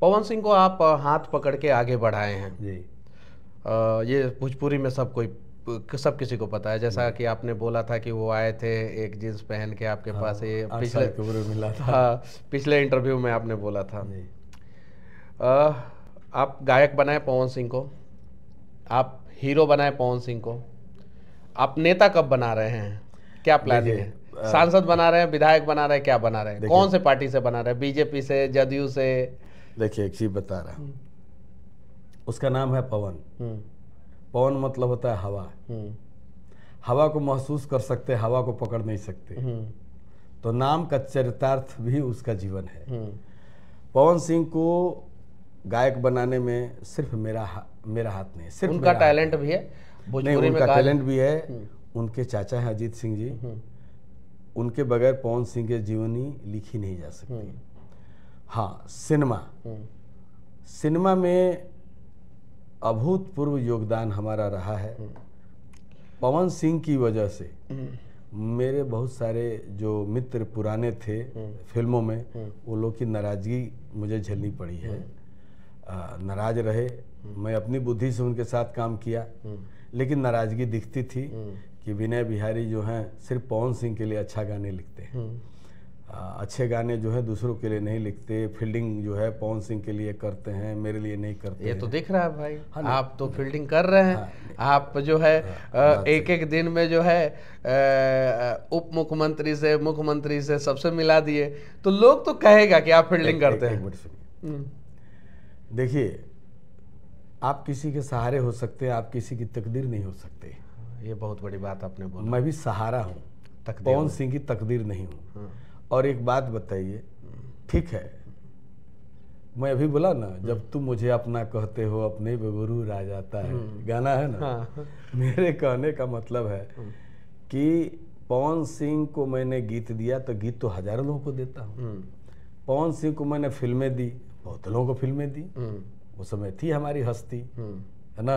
पवन सिंह को आप हाथ पकड़ के आगे बढ़ाए हैं जी आ, ये भोजपुरी में सब कोई सब किसी को पता है जैसा कि आपने बोला था कि वो आए थे एक जींस पहन के आपके हाँ, पास ये पिछले मिला था हाँ पिछले इंटरव्यू में आपने बोला था आ, आप गायक बनाए पवन सिंह को आप हीरो बनाए पवन सिंह को आप नेता कब बना रहे हैं क्या प्लानिंग है सांसद बना रहे हैं विधायक बना रहे हैं क्या बना रहे हैं कौन से पार्टी से बना रहे हैं बीजेपी से जदयू से देखिए एक चीज बता रहा हूँ हम्म। उसका नाम है पवन हम्म। पवन मतलब होता है हवा हम्म। हवा को महसूस कर सकते हवा को पकड़ नहीं सकते तो नाम का चरितार्थ भी उसका जीवन है पवन सिंह को गायक बनाने में सिर्फ मेरा हा, मेरा हाथ नहीं सिर्फ उनका टैलेंट भी है नहीं उनका टैलेंट भी है उनके चाचा हैं अजीत सिंह जी उनके बगैर पवन सिंह के जीवनी लिखी नहीं जा सकती हाँ सिनेमा हम्म। सिनेमा में अभूतपूर्व योगदान हमारा रहा है हम्म। पवन सिंह की वजह से हम्म। मेरे बहुत सारे जो मित्र पुराने थे फिल्मों में वो लोग की नाराज़गी मुझे झेलनी पड़ी है नाराज रहे मैं अपनी बुद्धि से उनके साथ काम किया लेकिन नाराज़गी दिखती थी कि विनय बिहारी जो हैं सिर्फ पवन सिंह के लिए अच्छा गाने लिखते हैं अच्छे गाने जो है दूसरों के लिए नहीं लिखते फील्डिंग जो है पवन सिंह के लिए करते हैं मेरे लिए नहीं करते ये तो दिख रहा है भाई हाँ आप तो फील्डिंग कर रहे हैं हाँ, आप जो है हाँ, एक एक दिन में जो है उप मुख्यमंत्री से मुख्यमंत्री से सबसे मिला दिए तो लोग तो कहेगा कि आप फील्डिंग करते हैं हम्म। देखिए आप किसी के सहारे हो सकते हैं आप किसी की तकदीर नहीं हो सकते ये बहुत बड़ी बात आपने बोला मैं भी सहारा हूँ पवन सिंह की तकदीर नहीं हूँ हाँ। और एक बात बताइए ठीक है मैं अभी बोला ना हम्म। जब तुम मुझे अपना कहते हो अपने पे आ जाता है गाना है ना हाँ। मेरे कहने का मतलब है हम्म। कि पवन सिंह को मैंने गीत दिया तो गीत तो हजारों लोगों को देता हूँ हम्म। पवन सिंह को मैंने फिल्में दी बहुत लोगों को फिल्में दी उस समय थी हमारी हस्ती है ना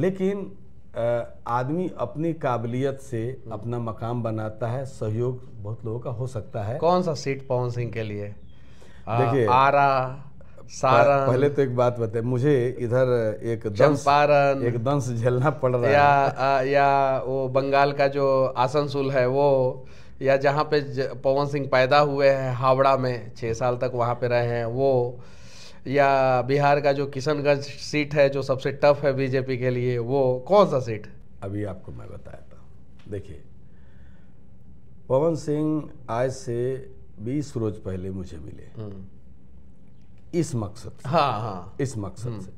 लेकिन आदमी अपनी काबिलियत से अपना मकाम बनाता है सहयोग बहुत लोगों का हो सकता है कौन सा सीट पवन सिंह के लिए देखिए आरा सारा पहले तो एक बात बताए मुझे इधर एक चंपारण एक दंश झेलना पड़ रहा या, है या वो बंगाल का जो आसनसुल है वो या जहाँ पे पवन सिंह पैदा हुए हैं हावड़ा में छः साल तक वहाँ पे रहे हैं वो या बिहार का जो किशनगंज सीट है जो सबसे टफ है बीजेपी के लिए वो कौन सा सीट अभी आपको मैं बताया था देखिए पवन सिंह आज से 20 रोज पहले मुझे मिले हम्म। इस मकसद से हाँ हाँ इस मकसद हम्म। से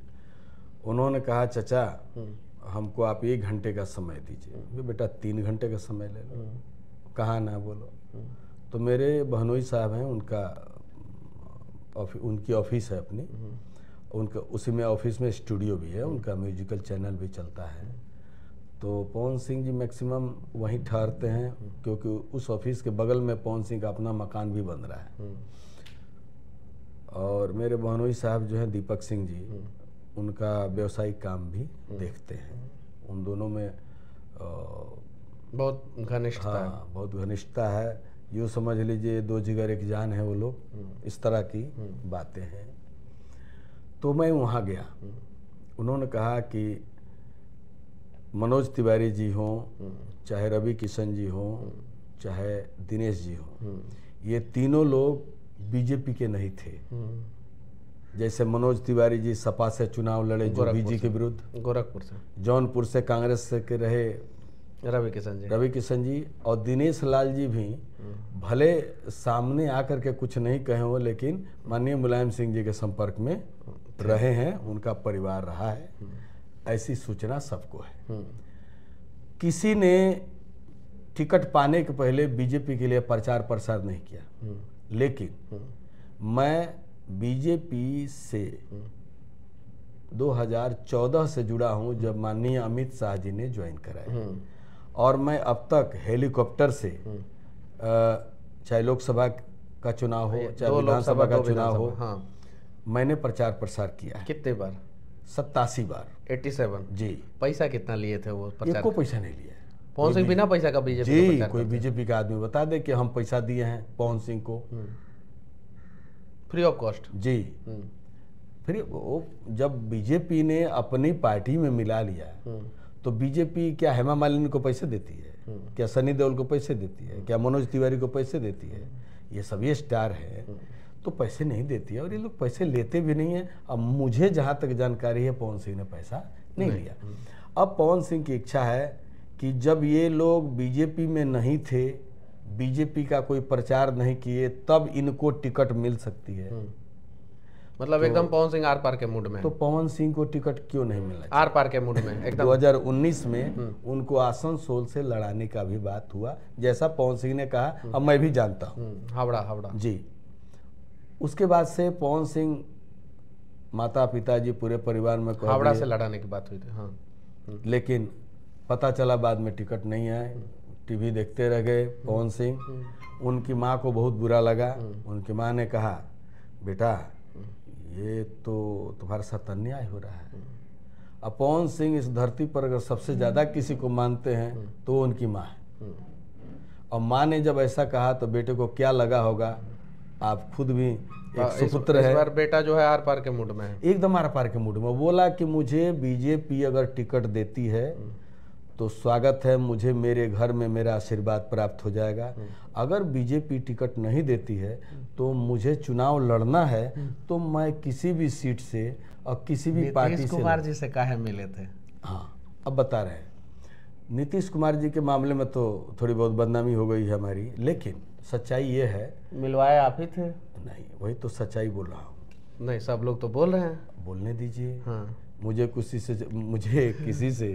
उन्होंने कहा चचा हम्म। हमको आप एक घंटे का समय दीजिए बेटा तीन घंटे का समय ले लो कहा ना बोलो तो मेरे बहनोई साहब हैं उनका उनकी ऑफिस है अपनी उनका उसी में ऑफिस में स्टूडियो भी है उनका म्यूजिकल चैनल भी चलता है तो पवन सिंह जी मैक्सिमम वहीं ठहरते हैं क्योंकि उस ऑफिस के बगल में पवन सिंह का अपना मकान भी बन रहा है और मेरे बहनोई साहब जो हैं दीपक सिंह जी उनका व्यवसायिक काम भी देखते हैं उन दोनों में आ, बहुत घनिष्ठता हाँ, बहुत घनिष्ठता है यू समझ लीजिए दो जिगर एक जान है वो लोग हम्म। इस तरह की हम्म। बातें हैं तो मैं वहाँ गया हम्म। उन्होंने कहा कि मनोज तिवारी जी हों चाहे रवि किशन जी हों चाहे दिनेश जी हों ये तीनों लोग बीजेपी के नहीं थे जैसे मनोज तिवारी जी सपा से चुनाव लड़े जो बीजेपी के विरुद्ध गोरखपुर से जौनपुर से कांग्रेस के रहे रवि किशन जी रवि किशन जी और दिनेश लाल जी भी भले सामने आकर के कुछ नहीं कहे हो लेकिन माननीय मुलायम सिंह जी के संपर्क में रहे हैं उनका परिवार रहा है ऐसी सूचना सबको है हम्म। किसी ने टिकट पाने के पहले बीजेपी के लिए प्रचार प्रसार नहीं किया हम्म। लेकिन हम्म। मैं बीजेपी से 2014 से जुड़ा हूं जब माननीय अमित शाह जी ने ज्वाइन कराया और मैं अब तक हेलीकॉप्टर से हम्म। चाहे लोकसभा का चुनाव हो चाहे विधानसभा का चुनाव हो हाँ। मैंने प्रचार प्रसार किया कितने बार सत्तासी बार एट्टी सेवन जी पैसा कितना लिए थे वो प्रचार को पैसा नहीं लिया पवन सिंह बिना पैसा का बीजेपी जी कोई बीजेपी का आदमी बता दे कि हम पैसा दिए हैं पवन सिंह को फ्री ऑफ कॉस्ट जी हम्म। फ्री वो जब बीजेपी ने अपनी पार्टी में मिला लिया हम्म। तो बीजेपी क्या हेमा मालिनी को पैसे देती है हम्म। क्या सनी देओल को पैसे देती है क्या मनोज तिवारी को पैसे देती है हम्म। ये सब ये स्टार है हम्म। तो पैसे नहीं देती है और ये लोग पैसे लेते भी नहीं है अब मुझे जहाँ तक जानकारी है पवन सिंह ने पैसा नहीं, नहीं। लिया अब पवन सिंह की इच्छा है कि जब ये लोग बीजेपी में नहीं थे बीजेपी का कोई प्रचार नहीं किए तब इनको टिकट मिल सकती है मतलब तो एकदम पवन सिंह आर पार के मूड में तो पवन सिंह को टिकट क्यों नहीं मिला आर पार के मूड में एकदम 2019 में हम्म। उनको आसनसोल से लड़ाने का भी बात हुआ जैसा पवन सिंह ने कहा हम्म। अब मैं भी जानता हूँ हम्म, हावड़ा हावड़ा जी उसके बाद से पवन सिंह माता पिताजी पूरे परिवार में हावड़ा से लड़ाने की बात हुई थी हाँ लेकिन पता चला बाद में टिकट नहीं आए टीवी देखते रह गए पवन सिंह उनकी माँ को बहुत बुरा लगा उनकी माँ ने कहा बेटा ये तो तुम्हारे साथ अन्याय हो रहा है अपौन सिंह इस धरती पर अगर सबसे ज़्यादा किसी को मानते हैं तो उनकी माँ है और माँ ने जब ऐसा कहा तो बेटे को क्या लगा होगा आप खुद भी एक हाँ, सुपुत्र है बार बेटा जो है आर पार के मूड में है एकदम आर पार के मूड में बोला कि मुझे बीजेपी अगर टिकट देती है तो स्वागत है मुझे मेरे घर में मेरा आशीर्वाद प्राप्त हो जाएगा हम्म। अगर बीजेपी टिकट नहीं देती है हम्म। तो मुझे चुनाव लड़ना है हम्म। तो मैं किसी भी सीट से और किसी भी पार्टी से कुमार जी से काहे मिले थे हाँ अब बता रहे हैं नीतीश कुमार जी के मामले में तो थोड़ी बहुत बदनामी हो गई है हमारी लेकिन सच्चाई ये है मिलवाया आप ही थे नहीं वही तो सच्चाई बोल रहा हूँ नहीं सब लोग तो बोल रहे हैं बोलने दीजिए हाँ मुझे किसी से मुझे किसी से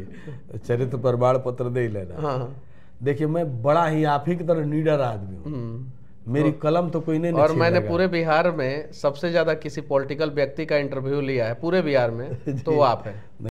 चरित्र प्रमाण पत्र नहीं लेना हाँ। देखिए मैं बड़ा ही आप ही की तरह नीडर आदमी हूँ हम्म। मेरी तो, कलम तो कोई नहीं और मैंने पूरे बिहार में सबसे ज्यादा किसी पॉलिटिकल व्यक्ति का इंटरव्यू लिया है पूरे बिहार में तो आप है